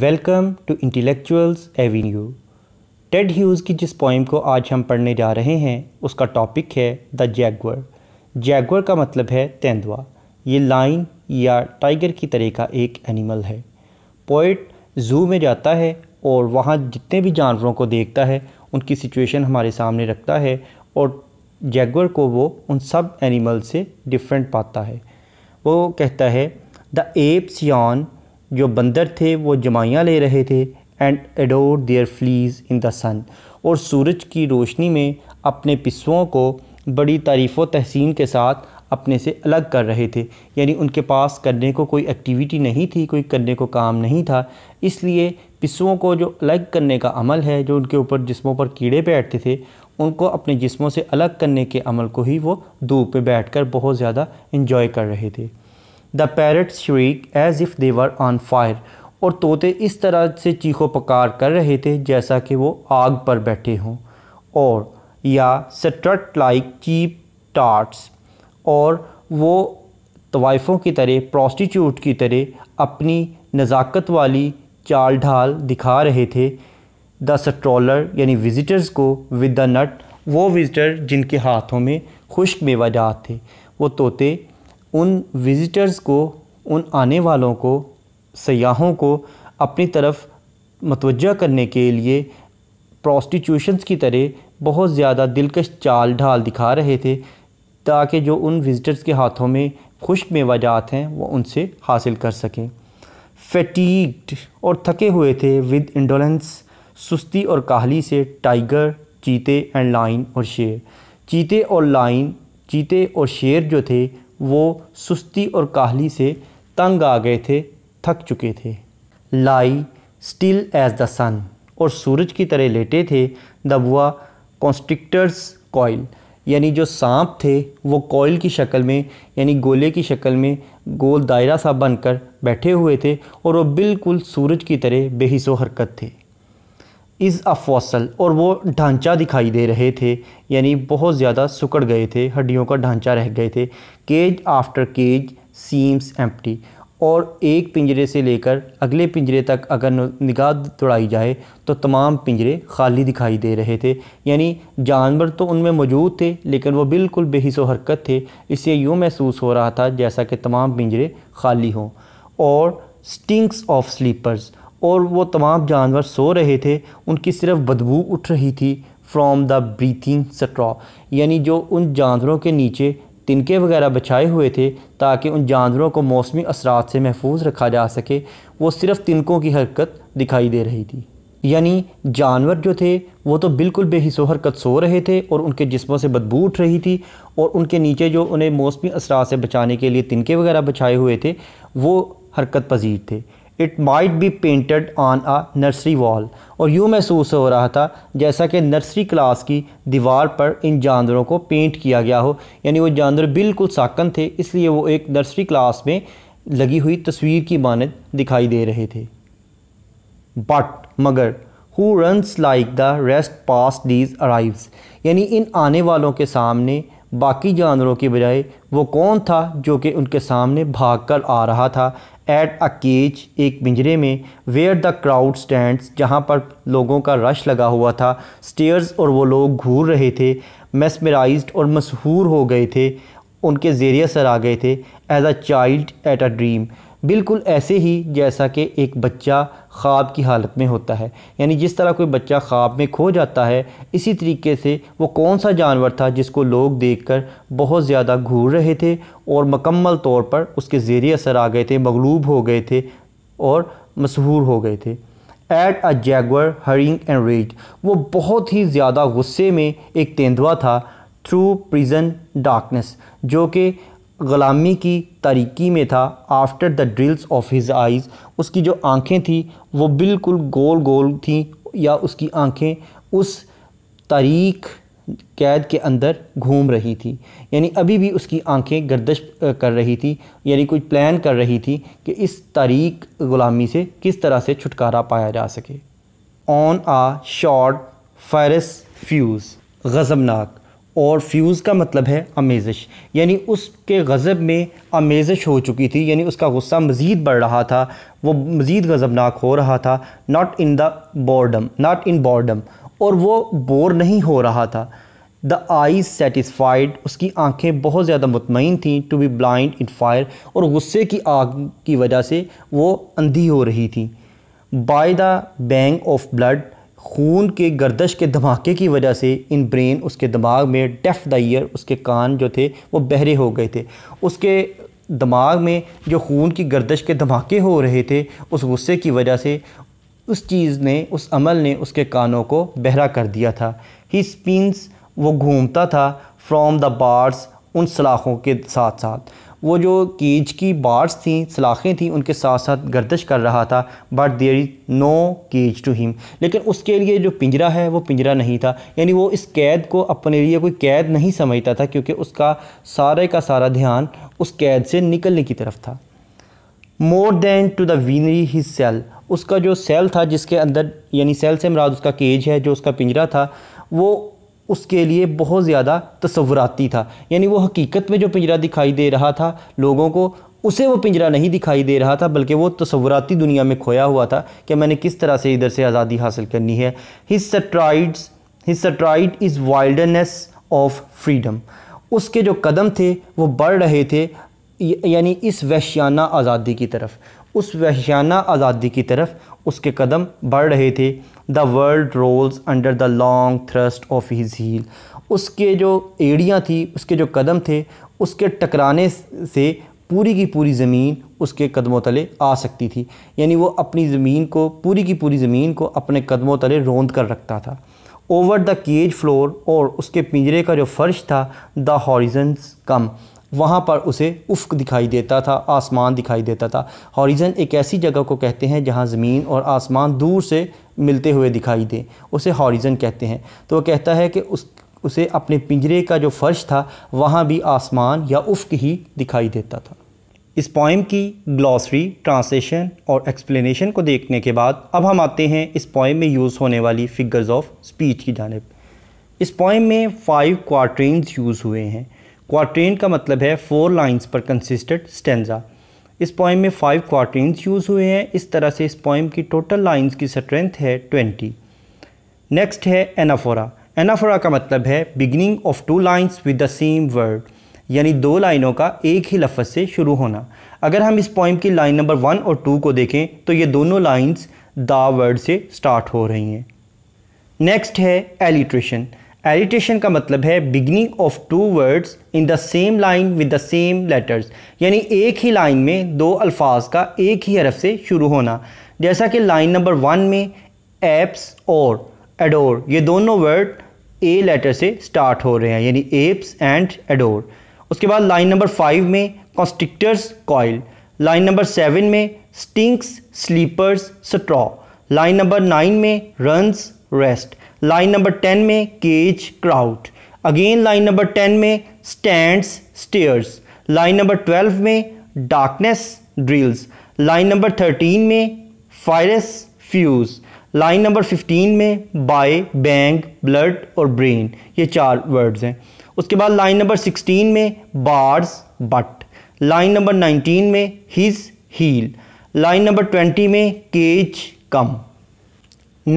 Welcome to intellectuals avenue Ted Hughes की जिस poem को आज हम पढ़ने जा रहे हैं उसका टॉपिक है द जैगवर जैगवर का मतलब है तेंदुआ ये लाइन या टाइगर की तरह का एक एनिमल है पोइट जू में जाता है और वहाँ जितने भी जानवरों को देखता है उनकी सिचुएशन हमारे सामने रखता है और जैगवर को वो उन सब एनिमल से डिफरेंट पाता है वो कहता है द एप्स यॉन जो बंदर थे वो जमाइयाँ ले रहे थे and adore their fleas in the sun और सूरज की रोशनी में अपने पिसुओं को बड़ी तारीफ़ व तहसीन के साथ अपने से अलग कर रहे थे यानी उनके पास करने को कोई एक्टिविटी नहीं थी कोई करने को काम नहीं था इसलिए पिसुओं को जो अलग करने का अमल है जो उनके ऊपर जिस्मों पर कीड़े बैठते थे उनको अपने जिस्मों से अलग करने के अमल को ही वो धूप बैठ बैठकर बहुत ज़्यादा इंजॉय कर रहे थे the parrot shriek as if they were on fire और तोते इस तरह से चीखों पकार कर रहे थे जैसा कि वो आग पर बैठे हों और या सट्रट लाइक चीप टार्ट्स और वो तवाइफ़ों की तरह प्रोस्टिट्यूट की तरह अपनी नज़ाकत वाली चाल ढाल दिखा रहे थे द सट्रोलर यानी विज़िटर्स को विद द नट वो विज़िटर जिनके हाथों में खुश्क मेवाजात थे वो तोते उन विज़िटर्स को उन आने वालों को सयाहों को अपनी तरफ मतवज करने के लिए प्रॉस्टिट्यूशंस की तरह बहुत ज़्यादा दिलकश चाल ढाल दिखा रहे थे ताकि जो उन विज़िटर्स के हाथों में में मेवाजात हैं वो उनसे हासिल कर सकें फटीकड और थके हुए थे विद इंडोलेंस सुस्ती और काहली से टाइगर चीते एंड लाइन और शेर चीते और लाइन चीते और शेर जो थे वो सुस्ती और काहली से तंग आ गए थे थक चुके थे lie still as the sun और सूरज की तरह लेटे थे दबुआ कॉन्स्ट्रिक्टर्स कॉयल यानी जो सांप थे वो कॉयल की शक्ल में यानी गोले की शक्ल में गोल दायरा सा बनकर बैठे हुए थे और वो बिल्कुल सूरज की तरह बेहिसो हरकत थे इज़ अ फॉसल और वो ढांचा दिखाई दे रहे थे यानी बहुत ज़्यादा सुकड़ गए थे हड्डियों का ढांचा रह गए थे cage after cage seems empty और एक पिंजरे से लेकर अगले पिंजरे तक अगर निगाह दौड़ाई जाए तो तमाम पिंजरे खाली दिखाई दे रहे थे यानी जानवर तो उनमें मौजूद थे लेकिन वो बिल्कुल बेहिस हरकत थे इससे यूँ महसूस हो रहा था जैसा कि तमाम पिंजरे खाली हों और स्टिंग्स ऑफ स्लीपर्स और वो तमाम जानवर सो रहे थे उनकी सिर्फ बदबू उठ रही थी फ्रॉम द ब्रीथिंग स्ट्रॉ यानी जो उन जानवरों के नीचे तिनके वगैरह बछाए हुए थे ताकि उन जानवरों को मौसमी असरात से महफूज रखा जा सके वो सिर्फ तिनकों की हरकत दिखाई दे रही थी यानी जानवर जो थे वो तो बिल्कुल बेहिसो हरकत सो रहे थे और उनके जिस्मों से बदबू उठ रही थी और उनके नीचे जो उन्हें मौसमी असरा से बचाने के लिए तिनके वगैरह बचाए हुए थे वो हरकत पजीर थे it might be painted on a nursery wall और यूँ महसूस हो रहा था जैसा कि नर्सरी क्लास की दीवार पर इन जानवरों को पेंट किया गया हो यानी वो जानवर बिल्कुल साकन थे इसलिए वो एक नर्सरी क्लास में लगी हुई तस्वीर की मानद दिखाई दे रहे थे बट मगर who runs like the rest past these arrives यानी इन आने वालों के सामने बाकी जानवरों की बजाय वो कौन था जो कि उनके सामने भाग कर आ रहा था एट अ केज एक पिंजरे में वेयर द क्राउड स्टैंड्स जहाँ पर लोगों का रश लगा हुआ था स्टेयर्स और वो लोग घूर रहे थे मेसमराइज और मशहूर हो गए थे उनके जेरिया सर आ गए थे as a child at a dream बिल्कुल ऐसे ही जैसा कि एक बच्चा ख्वाब की हालत में होता है यानी जिस तरह कोई बच्चा ख्वाब में खो जाता है इसी तरीके से वो कौन सा जानवर था जिसको लोग देखकर बहुत ज़्यादा घूर रहे थे और मकम्मल तौर पर उसके ज़ेर असर आ गए थे मगलूब हो गए थे और मशहूर हो गए थे at a jaguar hurrying and rage वो बहुत ही ज़्यादा गुस्से में एक तेंदुआ था थ्रू प्रिजन डार्कनेस जो कि ग़ुलामी की तारीकी में था after the drills of his eyes उसकी जो आँखें थी वो बिल्कुल गोल गोल थी या उसकी आँखें उस तारीख कैद के अंदर घूम रही थी यानी अभी भी उसकी आंखें गर्दश कर रही थी यानी कुछ प्लान कर रही थी कि इस तारीख ग़ुलामी से किस तरह से छुटकारा पाया जा सके on a short fierce fuse गज़बनाक और फ्यूज़ का मतलब है अमेज़िश यानी उसके गज़ब में अमेज़िश हो चुकी थी यानी उसका गुस्सा मज़ीद बढ़ रहा था वो मज़ीद गज़बनाक हो रहा था not in the boredom not in boredom और वो बोर नहीं हो रहा था द आईज सेटिस्फाइड उसकी आंखें बहुत ज़्यादा मुतमिन थी to be blind in fire और गुस्से की आग की वजह से वो अंधी हो रही थी by the bank of blood खून के गर्दश के धमाके की वजह से इन ब्रेन उसके दिमाग में डेफ द ईयर उसके कान जो थे वो बहरे हो गए थे उसके दिमाग में जो खून की गर्दश के धमाके हो रहे थे उस गुस्से की वजह से उस चीज़ ने उस अमल ने उसके कानों को बहरा कर दिया था ही स्पिन वो घूमता था फ्रॉम द बार्स उन सलाखों के साथ साथ वो जो कीज की बार्स थी सलाखें थी उनके साथ साथ गर्दश कर रहा था but there is no cage to him लेकिन उसके लिए जो पिंजरा है वो पिंजरा नहीं था यानी वो इस कैद को अपने लिए कोई कैद नहीं समझता था क्योंकि उसका सारे का सारा ध्यान उस कैद से निकलने की तरफ था more than to visionary his cell उसका जो सेल था जिसके अंदर यानी सेल से मराद उसका केज है जो उसका पिंजरा था वो उसके लिए बहुत ज़्यादा तस्वुराती था यानी वो हकीकत में जो पिंजरा दिखाई दे रहा था लोगों को उसे वो पिंजरा नहीं दिखाई दे रहा था बल्कि वो तस्वुराती दुनिया में खोया हुआ था कि मैंने किस तरह से इधर से आज़ादी हासिल करनी है his strides his stride is wildness of freedom उसके जो कदम थे वो बढ़ रहे थे यानी इस वैश्याना आज़ादी की तरफ उस वहशाना आज़ादी की तरफ उसके कदम बढ़ रहे थे the world rolls under the long thrust of his heel उसके जो एड़ियाँ थी उसके जो कदम थे उसके टकराने से पूरी की पूरी ज़मीन उसके कदमों तले आ सकती थी यानी वो अपनी ज़मीन को पूरी की पूरी ज़मीन को अपने कदमों तले रोंद कर रखता था ओवर द केज फ्लोर और उसके पिंजरे का जो फर्श था द हॉरिजन्स कम वहाँ पर उसे उफ्क दिखाई देता था आसमान दिखाई देता था हॉरिज़न एक ऐसी जगह को कहते हैं जहाँ ज़मीन और आसमान दूर से मिलते हुए दिखाई दें उसे हॉरिज़न कहते हैं तो वह कहता है कि उस उसे अपने पिंजरे का जो फ़र्श था वहाँ भी आसमान या उफ्क ही दिखाई देता था इस पोइम की ग्लॉसरी ट्रांसलेशन और एक्सप्लेनेशन को देखने के बाद अब हम आते हैं इस पोइम में यूज़ होने वाली फ़िगर्स ऑफ स्पीच की जानब इस पोइम में फ़ाइव क्वार्ट्रेंस यूज़ हुए हैं क्वाट्रेन का मतलब है फोर लाइंस पर कंसिस्टेड स्टेंजा इस पॉइम में फाइव क्वार्टेंस यूज़ हुए हैं इस तरह से इस पॉइम की टोटल लाइंस की स्ट्रेंथ है ट्वेंटी नेक्स्ट है एनाफोरा एनाफोरा का मतलब है beginning of two lines with the same word यानी दो लाइनों का एक ही लफ्ज़ से शुरू होना अगर हम इस पॉइम की लाइन नंबर वन और टू को देखें तो ये दोनों लाइंस द वर्ड से स्टार्ट हो रही हैं नेक्स्ट है एलिट्रेशन एरिटेशन का मतलब है beginning of two words in the same line with the same letters यानी एक ही लाइन में दो अल्फाज का एक ही हरफ से शुरू होना जैसा कि लाइन नंबर वन में एप्स और एडोर ये दोनों वर्ड ए लेटर से स्टार्ट हो रहे हैं यानी एप्स एंड एडोर उसके बाद लाइन नंबर फाइव में constrictor's coil line number seven में stinks sleepers straw line number nine में runs rest line number ten में cage crowd again line number ten में stand stares line number twelve में darkness drills line number thirteen में fierce fuse line number fifteen में by bank blood और brain ये चार words हैं उसके बाद लाइन नंबर सिक्सटीन में bars but line number nineteen में his heal line number twenty में केज कम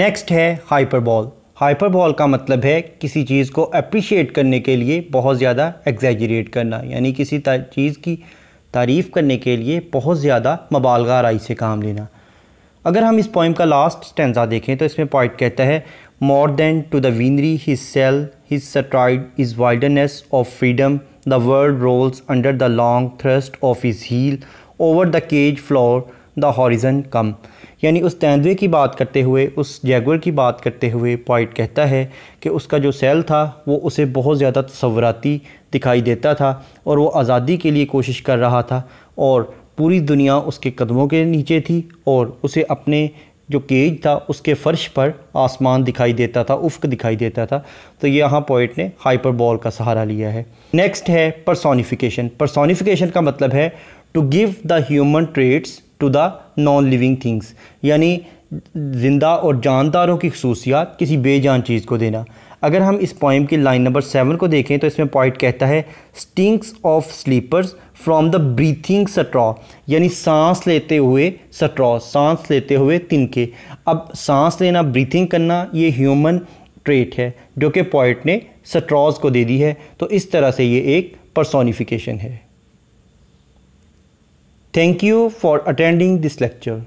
नेक्स्ट है हाइपरबॉल हाइपरबॉल का मतलब है किसी चीज़ को अप्रिशिएट करने के लिए बहुत ज़्यादा एग्जैजरेट करना यानी किसी चीज़ की तारीफ़ करने के लिए बहुत ज़्यादा मबालगा राई से काम लेना अगर हम इस पॉइंट का लास्ट स्टेंजा देखें तो इसमें पॉइंट कहता है more than to the visionary his cell his stride is wideness of freedom the world rolls under the long thrust of his heel over the cage floor the horizon come यानी उस तेंदुए की बात करते हुए उस जैगवर की बात करते हुए पॉइंट कहता है कि उसका जो सेल था वो उसे बहुत ज़्यादा तस्वराती दिखाई देता था और वो आज़ादी के लिए कोशिश कर रहा था और पूरी दुनिया उसके कदमों के नीचे थी और उसे अपने जो केज था उसके फ़र्श पर आसमान दिखाई देता था उफ्क दिखाई देता था तो यहाँ पोइट ने हाइपर बॉल का सहारा लिया है नेक्स्ट है परसोनिफिकेशन परसोनीफिकेशन का मतलब है to give the human traits to the non living things यानी जिंदा और जानदारों की खसूसियात किसी बेजान चीज़ को देना अगर हम इस पॉइम की लाइन नंबर सेवन को देखें तो इसमें पॉइंट कहता है stinks of sleepers from the breathing straw यानी सांस लेते हुए सट्रॉ सांस लेते हुए तिनके अब सांस लेना ब्रीथिंग करना ये ह्यूमन ट्रेट है जो कि पॉइंट ने सट्रॉज को दे दी है तो इस तरह से ये एक परसोनीफिकेशन है Thank you for attending this lecture.